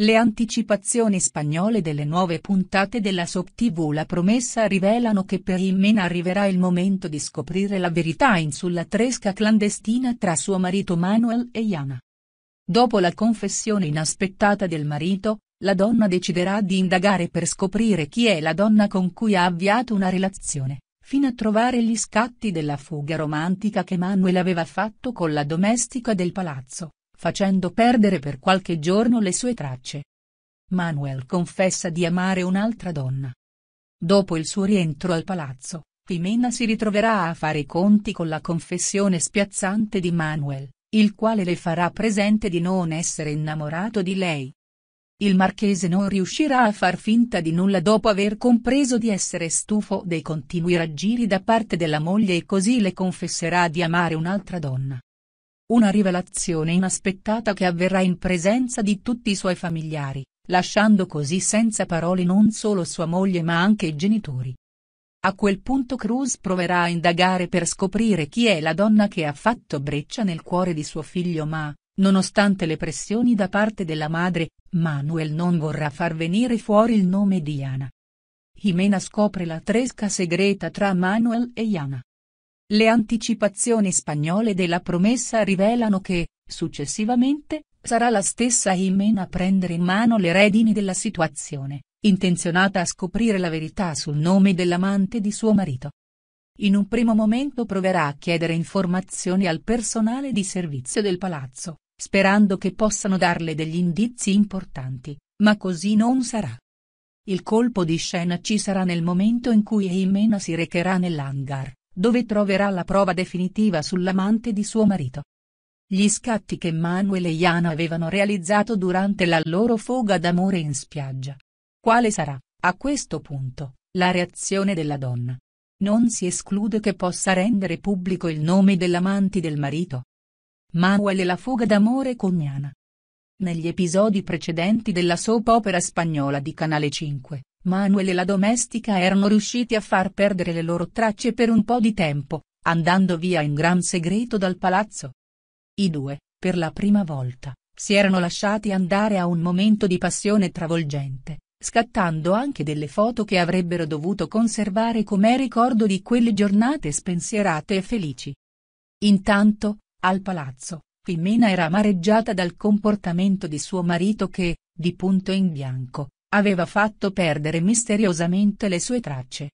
Le anticipazioni spagnole delle nuove puntate della Soap TV La Promessa rivelano che per Immena arriverà il momento di scoprire la verità in sulla tresca clandestina tra suo marito Manuel e Iana. Dopo la confessione inaspettata del marito, la donna deciderà di indagare per scoprire chi è la donna con cui ha avviato una relazione, fino a trovare gli scatti della fuga romantica che Manuel aveva fatto con la domestica del palazzo facendo perdere per qualche giorno le sue tracce. Manuel confessa di amare un'altra donna. Dopo il suo rientro al palazzo, Pimena si ritroverà a fare i conti con la confessione spiazzante di Manuel, il quale le farà presente di non essere innamorato di lei. Il marchese non riuscirà a far finta di nulla dopo aver compreso di essere stufo dei continui raggiri da parte della moglie e così le confesserà di amare un'altra donna. Una rivelazione inaspettata che avverrà in presenza di tutti i suoi familiari, lasciando così senza parole non solo sua moglie ma anche i genitori. A quel punto Cruz proverà a indagare per scoprire chi è la donna che ha fatto breccia nel cuore di suo figlio ma, nonostante le pressioni da parte della madre, Manuel non vorrà far venire fuori il nome di Iana. Jimena scopre la tresca segreta tra Manuel e Iana. Le anticipazioni spagnole della promessa rivelano che, successivamente, sarà la stessa Jimena a prendere in mano le redini della situazione, intenzionata a scoprire la verità sul nome dell'amante di suo marito. In un primo momento proverà a chiedere informazioni al personale di servizio del palazzo, sperando che possano darle degli indizi importanti, ma così non sarà. Il colpo di scena ci sarà nel momento in cui Jimena si recherà nell'hangar dove troverà la prova definitiva sull'amante di suo marito. Gli scatti che Manuel e Iana avevano realizzato durante la loro foga d'amore in spiaggia. Quale sarà, a questo punto, la reazione della donna? Non si esclude che possa rendere pubblico il nome dell'amante del marito. Manuel e la fuga d'amore con Iana. Negli episodi precedenti della soap opera spagnola di Canale 5, Manuel e la domestica erano riusciti a far perdere le loro tracce per un po' di tempo, andando via in gran segreto dal palazzo. I due, per la prima volta, si erano lasciati andare a un momento di passione travolgente, scattando anche delle foto che avrebbero dovuto conservare come ricordo di quelle giornate spensierate e felici. Intanto, al palazzo, Pimena era amareggiata dal comportamento di suo marito che, di punto in bianco, Aveva fatto perdere misteriosamente le sue tracce.